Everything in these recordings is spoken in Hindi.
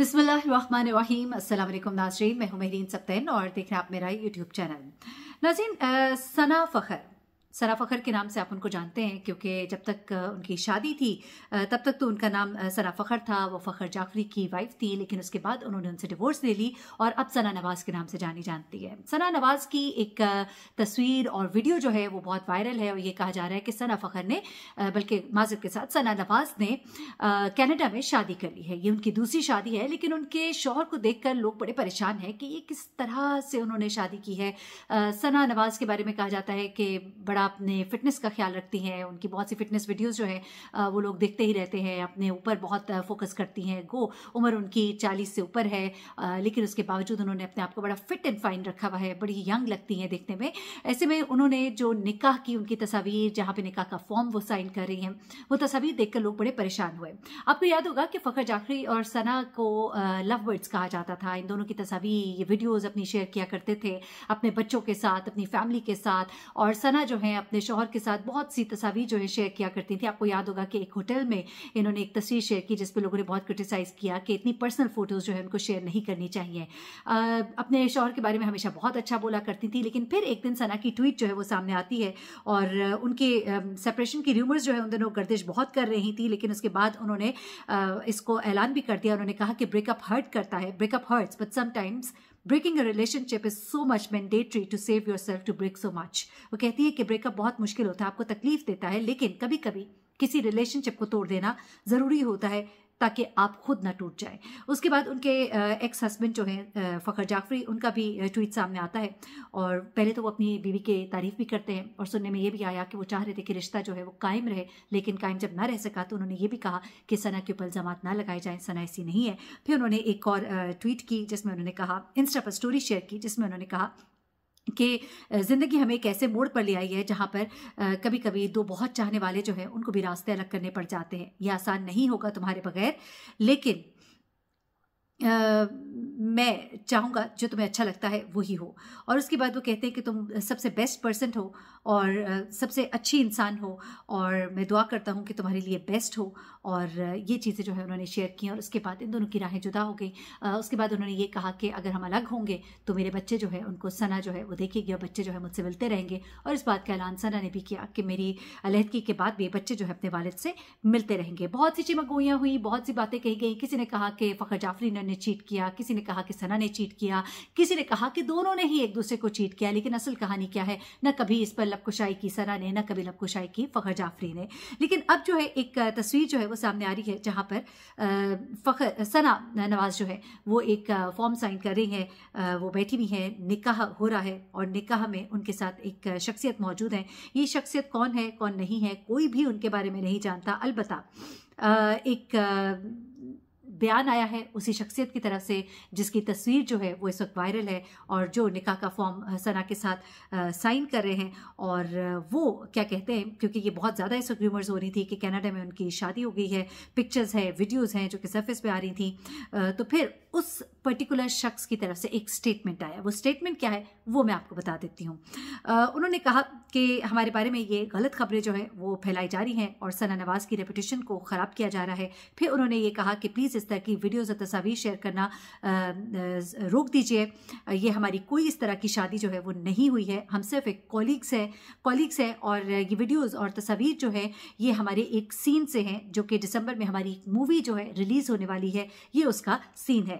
बिस्मिल्लाहिर्रहमानिर्रहीम अस्सलाम वालेकुम नाजरीन मैं हूं मेहरीन सप्तैन और देख रहे हैं आप मेरा यूट्यूब चैनल नाजीन सना फ़खर सरा फ़खर के नाम से आप उनको जानते हैं क्योंकि जब तक उनकी शादी थी तब तक तो उनका नाम सरा फ़खर था वो फ़खर जाफरी की वाइफ थी लेकिन उसके बाद उन्होंने उनसे डिवोर्स ले ली और अब सना नवाज़ के नाम से जानी जानती है सना नवाज़ की एक तस्वीर और वीडियो जो है वो बहुत वायरल है और ये कहा जा रहा है कि सना फ़खर ने बल्कि माजिद के साथ सना नवाज़ ने कैनेडा में शादी कर ली है ये उनकी दूसरी शादी है लेकिन उनके शोहर को देख लोग बड़े परेशान हैं कि ये किस तरह से उन्होंने शादी की है सना नवाज़ के बारे में कहा जाता है कि बड़ा बड़ा अपने फिटनेस का ख्याल रखती हैं उनकी बहुत सी फिटनेस वीडियोज़ जो है वो लोग देखते ही रहते हैं अपने ऊपर बहुत फोकस करती हैं गो उम्र उनकी चालीस से ऊपर है लेकिन उसके बावजूद उन्होंने अपने आप को बड़ा फिट एंड फाइन रखा हुआ है बड़ी यंग लगती हैं देखने में ऐसे में उन्होंने जो निकाह की उनकी तस्वीर जहाँ पर निकाह का फॉर्म वो साइन कर रही हैं वो तस्वीर देखकर लोग बड़े परेशान हुए आपको याद होगा कि फ़खर जाखरी और सना को लव बर्ड्स कहा जाता था इन दोनों की तस्वीर ये वीडियोज़ अपनी शेयर किया करते थे अपने बच्चों के साथ अपनी फैमिली के साथ और सना जो है इन्हें अपने शोहर के साथ बहुत सी तस्वीर जो है शेयर किया करती थी आपको याद होगा कि एक होटल में इन्होंने एक तस्वीर शेयर की जिसपे लोगों ने बहुत क्रिटिसाइज किया कि इतनी पर्सनल फोटोज जो है उनको शेयर नहीं करनी चाहिए अपने शोहर के बारे में हमेशा बहुत अच्छा बोला करती थी लेकिन फिर एक दिन सना की ट्वीट जो है वो सामने आती है और उनके सेपरेशन की र्यूमर्स जो है उन दोनों गर्दिश बहुत कर रही थी लेकिन उसके बाद उन्होंने इसको ऐलान भी कर दिया उन्होंने कहा कि ब्रेकअप हर्ट करता है breakup hurts but sometimes breaking a relationship is so much mandatory to save yourself to break so much वो कहती है कि ब्रेकअप बहुत मुश्किल होता है आपको तकलीफ देता है लेकिन कभी कभी किसी रिलेशनशिप को तोड़ देना ज़रूरी होता है ताकि आप खुद ना टूट जाए उसके बाद उनके एक्स हस्बैंड जो हैं फ़खर जाफरी उनका भी ट्वीट सामने आता है और पहले तो वो अपनी बीवी के तारीफ़ भी करते हैं और सुनने में ये भी आया कि वो चाह रहे थे कि रिश्ता जो है वो कायम रहे लेकिन कायम जब ना रह सका तो उन्होंने ये भी कहा कि सना के ऊपर जमात ना लगाए जाएँ सना ऐसी नहीं है फिर उन्होंने एक और ट्वीट की जिसमें उन्होंने कहा इंस्टा पर स्टोरी शेयर की जिसमें उन्होंने कहा कि ज़िंदगी हमें एक ऐसे मोड़ पर ले आई है जहाँ पर कभी कभी दो बहुत चाहने वाले जो है उनको भी रास्ते अलग करने पड़ जाते हैं यह आसान नहीं होगा तुम्हारे बगैर लेकिन आ, मैं चाहूँगा जो तुम्हें अच्छा लगता है वही हो और उसके बाद वो कहते हैं कि तुम सबसे बेस्ट पर्सन हो और सबसे अच्छी इंसान हो और मैं दुआ करता हूँ कि तुम्हारे लिए बेस्ट हो और ये चीज़ें जो है उन्होंने शेयर की और उसके बाद इन दोनों की राहें जुदा हो गई उसके बाद उन्होंने ये कहा कि अगर हम अलग होंगे तो मेरे बच्चे जो है उनको सना जो है वो देखेगी और बच्चे जो है मुझसे मिलते रहेंगे और इस बात का ऐलान सना ने भी किया कि मेरी अलहदगी के बाद भी बच्चे जो है अपने वालद से मिलते रहेंगे बहुत सी चिमगोइयाँ हुई बहुत सी बातें कही गई किसी ने कहा कि फ़खर जाफरी ने ने चीट किया किसी ने कहा कि सना ने चीट किया किसी ने कहा कि दोनों ने ही एक दूसरे को चीट किया लेकिन असल कहानी क्या है न कभी इस पर लपकुशाई की सना ने न कभी लपकुशाई की फखर जाफरी ने लेकिन अब जो है एक तस्वीर जो है वो सामने आ रही है जहाँ पर फ़खर सना नवाज जो है वो एक फॉर्म साइन कर रही है वो बैठी हुई है निकाह हो रहा है और निकाह में उनके साथ एक शख्सियत मौजूद है ये शख्सियत कौन है कौन नहीं है कोई भी उनके बारे में नहीं जानता अलबत् एक बयान आया है उसी शख्सियत की तरफ से जिसकी तस्वीर जो है वो इस वक्त वायरल है और जो निकाह का फॉर्म सना के साथ साइन कर रहे हैं और वो क्या कहते हैं क्योंकि ये बहुत ज़्यादा इस वक्त रूमर्स हो रही थी कि कनाडा में उनकी शादी हो गई है पिक्चर्स हैं वीडियोज़ हैं जो कि सर्फिस पर आ रही थी तो फिर उस पर्टिकुलर शख्स की तरफ से एक स्टेटमेंट आया वो स्टेटमेंट क्या है वो मैं आपको बता देती हूँ उन्होंने कहा कि हमारे बारे में ये गलत खबरें जो हैं वो फैलाई जा रही हैं और सना नवाज की रेपुटेशन को ख़राब किया जा रहा है फिर उन्होंने ये कहा कि प्लीज़ इस तरह की वीडियोज़ और तस्वीर शेयर करना रोक दीजिए ये हमारी कोई इस तरह की शादी जो है वो नहीं हुई है हम सिर्फ एक कॉलीग्स हैं कॉलीग्स हैं और ये वीडियोज़ और तस्वीर जो है ये हमारे एक सीन से हैं जो कि दिसंबर में हमारी एक मूवी जो है रिलीज़ होने वाली है ये उसका सीन है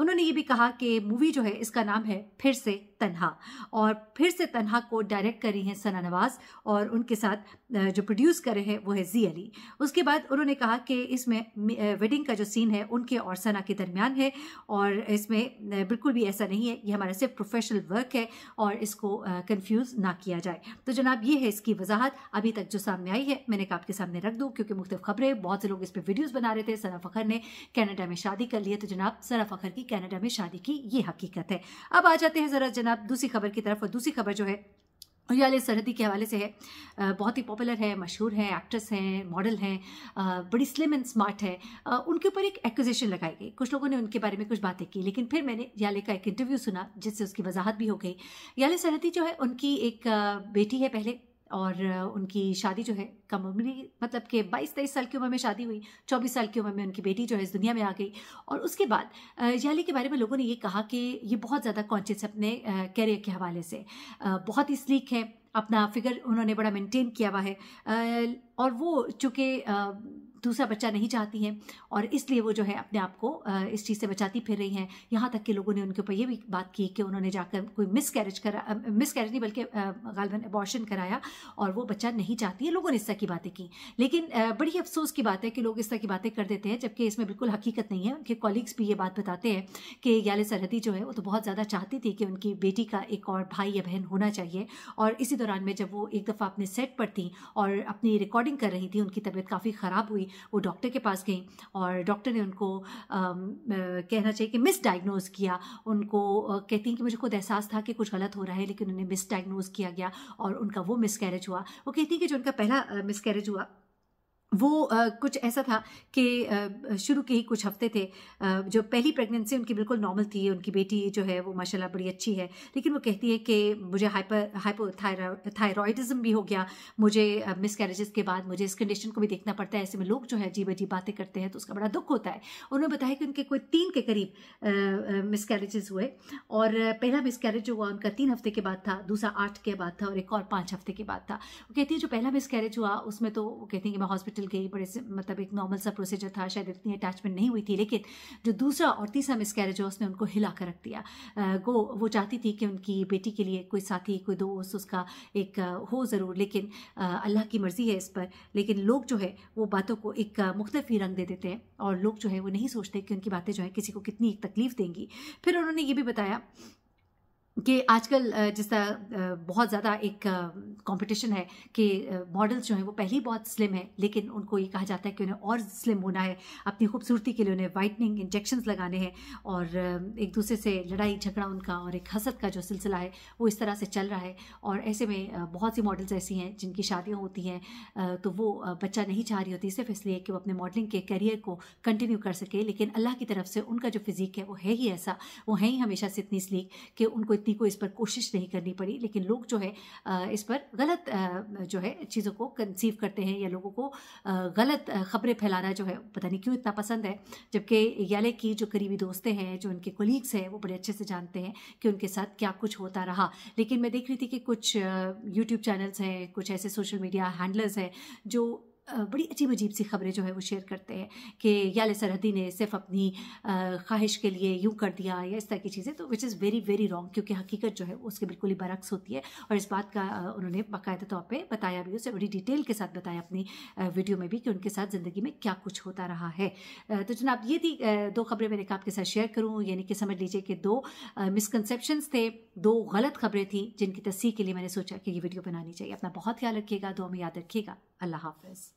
उन्होंने ये भी कहा कि मूवी जो है इसका नाम है फिर से तन्हा और फिर से तन्हा को डायरेक्ट करी हैं सना नवाज और उनके साथ जो प्रोड्यूस करे हैं वो है जी अली उसके बाद उन्होंने कहा कि इसमें वेडिंग का जो सीन है उनके और सना के दरमियान है और इसमें बिल्कुल भी ऐसा नहीं है ये हमारा सिर्फ प्रोफेशनल वर्क है और इसको कन्फ्यूज़ ना किया जाए तो जनाब ये है इसकी वजाहत अभी तक जो सामने आई है मैंने कहा आपके सामने रख दूँ क्योंकि मुख्तु खबरें बहुत से लोग इस पर वीडियोज़ बना रहे थे सना फ़खर ने कैनेडा में शादी कर ली है तो जनाब सना फ़खर की कनाडा में शादी की ये हकीकत है अब आ जाते हैं ज़रा जनाब दूसरी खबर की तरफ और दूसरी खबर जो है रियाले सरहदी के हवाले से है बहुत ही पॉपुलर है मशहूर है एक्ट्रेस हैं मॉडल हैं बड़ी स्लिम एंड स्मार्ट है उनके ऊपर एक एक्विजिशन लगाई गई कुछ लोगों ने उनके बारे में कुछ बातें की लेकिन फिर मैंने याले का एक इंटरव्यू सुना जिससे उसकी वजाहत भी हो गई याले सरहदी जो है उनकी एक बेटी है पहले और उनकी शादी जो है कम उम्री मतलब कि 22 तेईस साल की उम्र में शादी हुई 24 साल की उम्र में उनकी बेटी जो है इस दुनिया में आ गई और उसके बाद याली के बारे में लोगों ने ये कहा कि ये बहुत ज़्यादा कॉन्शियस है अपने कैरियर के हवाले से बहुत ही स्लीक है अपना फिगर उन्होंने बड़ा मेंटेन किया हुआ है और वो चूँकि दूसरा बच्चा नहीं चाहती हैं और इसलिए वो जो है अपने आप को इस चीज़ से बचाती फिर रही हैं यहाँ तक कि लोगों ने उनके ऊपर ये भी बात की कि उन्होंने जाकर कोई मिस कैरेज करा मिस कैरेज नहीं बल्कि गालबन एबॉर्शन कराया और वो बच्चा नहीं चाहती है लोगों ने इस तरह की बातें की लेकिन बड़ी अफसोस की बात है कि लोग इस तरह की बातें कर देते हैं जबकि इसमें बिल्कुल हकीकत नहीं है उनके कॉलीग्स भी ये बात बताते हैं कि याले सरहदी जो है वो तो बहुत ज़्यादा चाहती थी कि उनकी बेटी का एक और भाई या बहन होना चाहिए और इसी दौरान में जब वो एक दफ़ा अपने सेट पर थी और अपनी रिकॉर्डिंग कर रही थी उनकी तबीयत काफ़ी ख़राब हुई वो डॉक्टर के पास गई और डॉक्टर ने उनको आम, कहना चाहिए कि मिस डायग्नोज किया उनको कहती हैं कि मुझे खुद एहसास था कि कुछ गलत हो रहा है लेकिन उन्हें मिस डायग्नोज किया गया और उनका वो कैरेज हुआ वो कहती है कि जो उनका पहला कैरेज हुआ वो आ, कुछ ऐसा था कि शुरू के ही कुछ हफ्ते थे आ, जो पहली प्रेगनेंसी उनकी बिल्कुल नॉर्मल थी उनकी बेटी जो है वो माशाल्लाह बड़ी अच्छी है लेकिन वो कहती है कि मुझे हाइपर हाइपो थायरॉयडिज़म भी हो गया मुझे मिस कैरेजेस के बाद मुझे इस कंडीशन को भी देखना पड़ता है ऐसे में लोग जो है अजीब अजीब बातें करते हैं तो उसका बड़ा दुख होता है उन्होंने बताया कि उनके कोई तीन के करीब मिस हुए और पहला मिस कैरेज जो हुआ उनका तीन हफ्ते के बाद था दूसरा आठ के बाद था और एक और पाँच हफ्ते के बाद था वो कहती है जो पहला मिस कैरेज हुआ उसमें तो वो कहती हैं कि मैं हॉस्पिटल चल गई बड़े मतलब एक नॉर्मल सा प्रोसीजर था शायद इतनी अटैचमेंट नहीं हुई थी लेकिन जो दूसरा और तीसरा कैरेज है उसने उनको हिला कर रख दिया गो वो चाहती थी कि उनकी बेटी के लिए कोई साथी कोई दोस्त उसका एक हो ज़रूर लेकिन अल्लाह की मर्ज़ी है इस पर लेकिन लोग जो है वो बातों को एक मुख्तफ ही रंग दे देते हैं और लोग जो है वो नहीं सोचते कि उनकी बातें जो है किसी को कितनी एक तकलीफ़ देंगी फिर उन्होंने ये भी बताया कि आजकल जैसा बहुत ज़्यादा एक कंपटीशन है कि मॉडल्स जो हैं वो पहले ही बहुत स्लिम है लेकिन उनको ये कहा जाता है कि उन्हें और स्लिम होना है अपनी खूबसूरती के लिए उन्हें वाइटनिंग इंजेक्शंस लगाने हैं और एक दूसरे से लड़ाई झगड़ा उनका और एक हसद का जो सिलसिला है वो इस तरह से चल रहा है और ऐसे में बहुत सी मॉडल्स ऐसी हैं जिनकी शादियाँ होती हैं तो वो बच्चा नहीं चाह रही होती सिर्फ इसलिए कि वो अपने मॉडलिंग के करियर को कंटिन्यू कर सके लेकिन अल्लाह की तरफ से उनका जो फिज़ीक है वो है ही ऐसा वो है ही हमेशा से इतनी स्लीक कि उनको व्यक्ति को इस पर कोशिश नहीं करनी पड़ी लेकिन लोग जो है इस पर गलत जो है चीज़ों को कंसीव करते हैं या लोगों को गलत खबरें फैलाना जो है पता नहीं क्यों इतना पसंद है जबकि याले की जो करीबी दोस्तें हैं जो उनके कोलीग्स हैं वो बड़े अच्छे से जानते हैं कि उनके साथ क्या कुछ होता रहा लेकिन मैं देख रही थी कि कुछ यूट्यूब चैनल्स हैं कुछ ऐसे सोशल मीडिया हैंडलर्स हैं जो बड़ी अजीब अजीब सी खबरें जो है वो शेयर करते हैं कि या सरहदी ने सिर्फ अपनी ख्वाहिश के लिए यूँ कर दिया या इस तरह की चीज़ें तो which is very very wrong क्योंकि हकीकत जो है उसके बिल्कुल ही बरक्स होती है और इस बात का उन्होंने बाकायदा तौर पर बताया भी उसे बड़ी डिटेल के साथ बताया अपनी वीडियो में भी कि उनके साथ ज़िंदगी में क्या कुछ होता रहा है तो जनाब ये थी दो खबरें मैंने आपके साथ शेयर करूँ यानी कि समझ लीजिए कि दो मिसकनसेप्शंस थे दो गलत खबरें थी जिनकी तस्सीह के लिए मैंने सोचा कि ये वीडियो बनानी चाहिए अपना बहुत ख्याल रखिएगा दो हमें याद रखिएगा अल्लाह हाफिज़